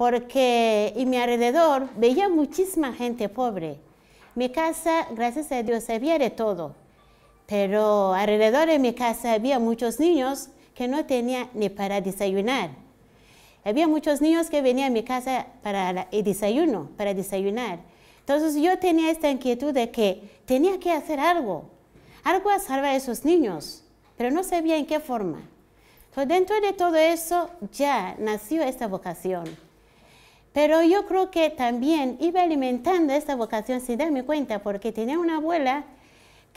porque en mi alrededor veía muchísima gente pobre. Mi casa, gracias a Dios, había de todo, pero alrededor de mi casa había muchos niños que no tenían ni para desayunar. Había muchos niños que venían a mi casa para el desayuno, para desayunar. Entonces yo tenía esta inquietud de que tenía que hacer algo, algo a salvar a esos niños, pero no sabía en qué forma. Entonces, dentro de todo eso ya nació esta vocación. Pero yo creo que también iba alimentando esta vocación sin darme cuenta, porque tenía una abuela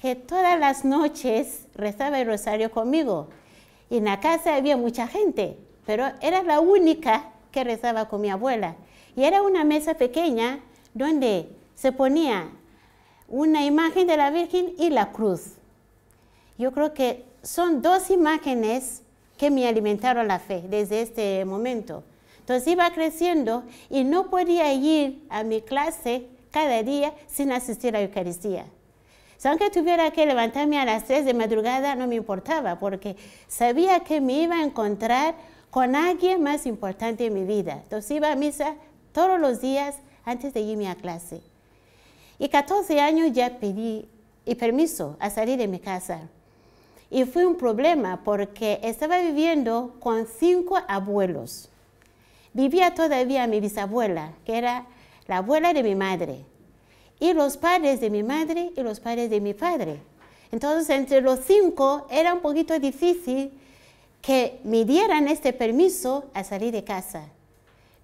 que todas las noches rezaba el rosario conmigo. Y en la casa había mucha gente, pero era la única que rezaba con mi abuela. Y era una mesa pequeña donde se ponía una imagen de la Virgen y la cruz. Yo creo que son dos imágenes que me alimentaron la fe desde este momento. Entonces iba creciendo y no podía ir a mi clase cada día sin asistir a la Eucaristía. aunque tuviera que levantarme a las 3 de madrugada, no me importaba porque sabía que me iba a encontrar con alguien más importante en mi vida. Entonces iba a misa todos los días antes de irme a clase. Y 14 años ya pedí y permiso a salir de mi casa. Y fue un problema porque estaba viviendo con cinco abuelos vivía todavía mi bisabuela, que era la abuela de mi madre, y los padres de mi madre y los padres de mi padre. Entonces, entre los cinco era un poquito difícil que me dieran este permiso a salir de casa.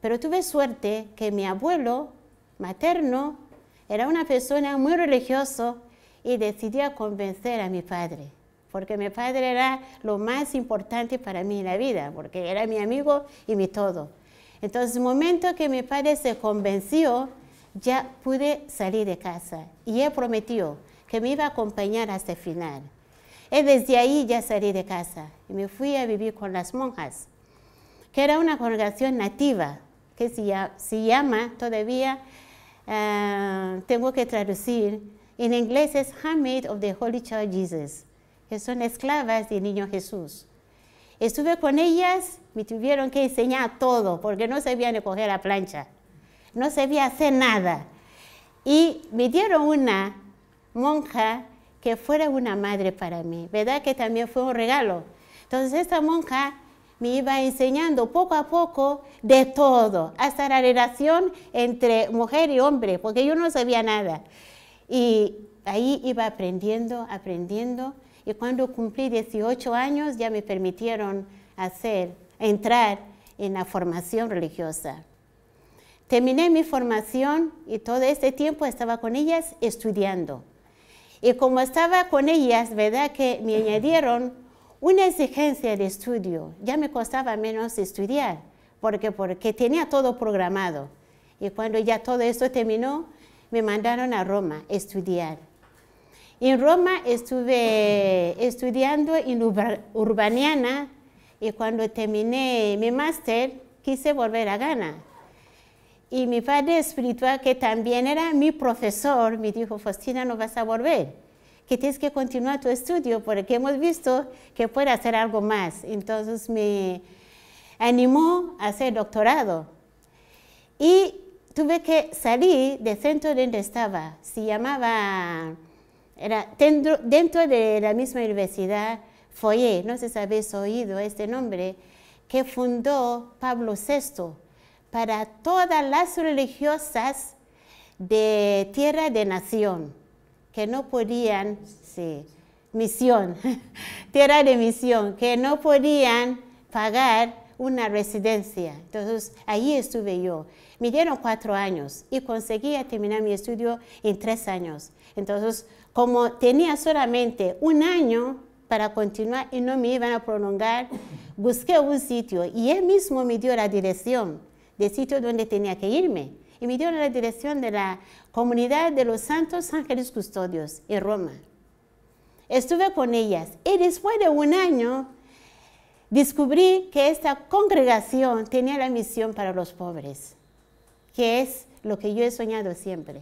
Pero tuve suerte que mi abuelo materno era una persona muy religiosa y decidió convencer a mi padre, porque mi padre era lo más importante para mí en la vida, porque era mi amigo y mi todo. Entonces, el momento que mi padre se convenció, ya pude salir de casa y él prometió que me iba a acompañar hasta el final. Y desde ahí ya salí de casa y me fui a vivir con las monjas, que era una congregación nativa que se, llama todavía, ah, tengo que traducir, en inglés es Handmaid of the Holy Child Jesus, que son esclavas del niño Jesús. Estuve con ellas, me tuvieron que enseñar todo, porque no sabían coger la plancha, no sabía hacer nada. Y me dieron una monja que fuera una madre para mí, ¿verdad? Que también fue un regalo. Entonces esta monja me iba enseñando poco a poco de todo, hasta la relación entre mujer y hombre, porque yo no sabía nada. Y ahí iba aprendiendo, aprendiendo y cuando cumplí 18 años ya me permitieron hacer, entrar en la formación religiosa. Terminé mi formación y todo este tiempo estaba con ellas estudiando. Y como estaba con ellas, ¿verdad? Que me añadieron una exigencia de estudio. Ya me costaba menos estudiar, porque, porque tenía todo programado. Y cuando ya todo esto terminó, me mandaron a Roma a estudiar. En Roma estuve estudiando en Urbaniana y cuando terminé mi máster quise volver a Ghana. Y mi padre espiritual, que también era mi profesor, me dijo, Faustina, no vas a volver, que tienes que continuar tu estudio porque hemos visto que puedes hacer algo más. Entonces me animó a hacer doctorado. Y tuve que salir del centro donde estaba, se llamaba era dentro, dentro, de la misma universidad, Foyer, no sé si habéis oído este nombre, que fundó Pablo VI para todas las religiosas de tierra de nación, que no podían, sí, misión, tierra de misión, que no podían pagar una residencia. Entonces, ahí estuve yo. Me dieron cuatro años y conseguí terminar mi estudio en tres años. Entonces, como tenía solamente un año para continuar y no me iban a prolongar, busqué un sitio y él mismo me dio la dirección del sitio donde tenía que irme. Y me dio la dirección de la comunidad de los Santos Ángeles Custodios en Roma. Estuve con ellas y después de un año descubrí que esta congregación tenía la misión para los pobres, que es lo que yo he soñado siempre.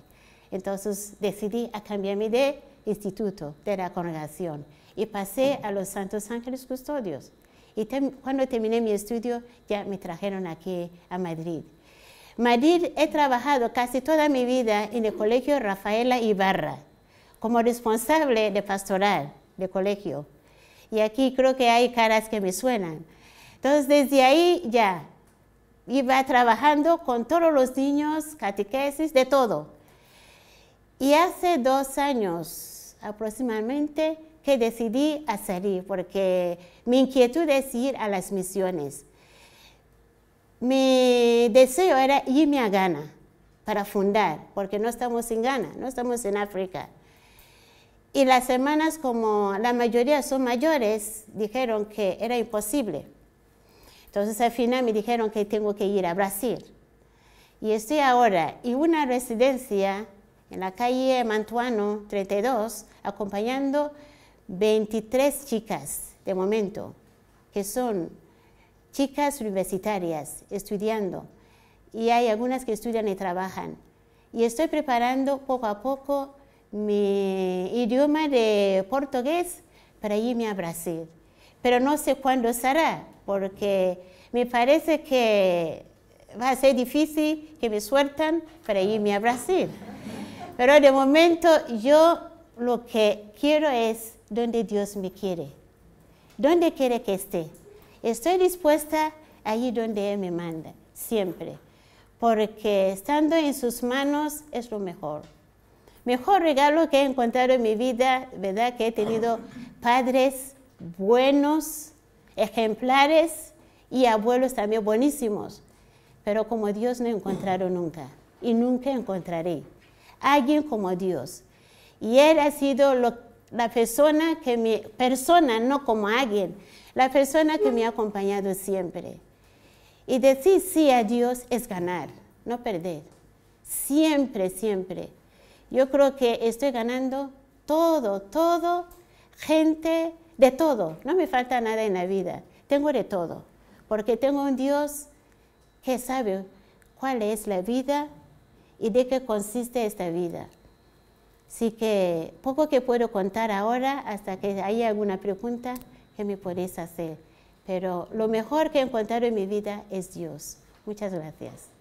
Entonces decidí a cambiarme de instituto, de la congregación, y pasé a los Santos Ángeles Custodios. Y cuando terminé mi estudio, ya me trajeron aquí a Madrid. Madrid he trabajado casi toda mi vida en el colegio Rafaela Ibarra, como responsable de pastoral de colegio. Y aquí creo que hay caras que me suenan. Entonces, desde ahí ya iba trabajando con todos los niños, catequesis, de todo. Y hace dos años aproximadamente que decidí salir, porque mi inquietud es ir a las misiones. Mi deseo era irme a Ghana para fundar, porque no estamos en Ghana, no estamos en África. Y las hermanas, como la mayoría son mayores, dijeron que era imposible. Entonces al final me dijeron que tengo que ir a Brasil. Y estoy ahora en una residencia en la calle Mantuano 32, acompañando 23 chicas de momento, que son chicas universitarias estudiando. Y hay algunas que estudian y trabajan. Y estoy preparando poco a poco mi idioma de portugués para irme a Brasil. Pero no sé cuándo será, porque me parece que va a ser difícil que me sueltan para irme a Brasil. Pero de momento yo lo que quiero es donde Dios me quiere, donde quiere que esté. Estoy dispuesta allí donde Él me manda, siempre, porque estando en sus manos es lo mejor mejor regalo que he encontrado en mi vida, ¿verdad? Que he tenido padres buenos, ejemplares y abuelos también buenísimos. Pero como Dios no encontraron nunca y nunca encontraré. Alguien como Dios. Y Él ha sido la persona que me, persona, no como alguien, la persona que me ha acompañado siempre. Y decir sí a Dios es ganar, no perder. Siempre, siempre. Yo creo que estoy ganando todo, todo, gente, de todo. No me falta nada en la vida. Tengo de todo. Porque tengo un Dios que sabe cuál es la vida y de qué consiste esta vida. Así que poco que puedo contar ahora hasta que haya alguna pregunta que me podéis hacer. Pero lo mejor que he encontrado en mi vida es Dios. Muchas gracias.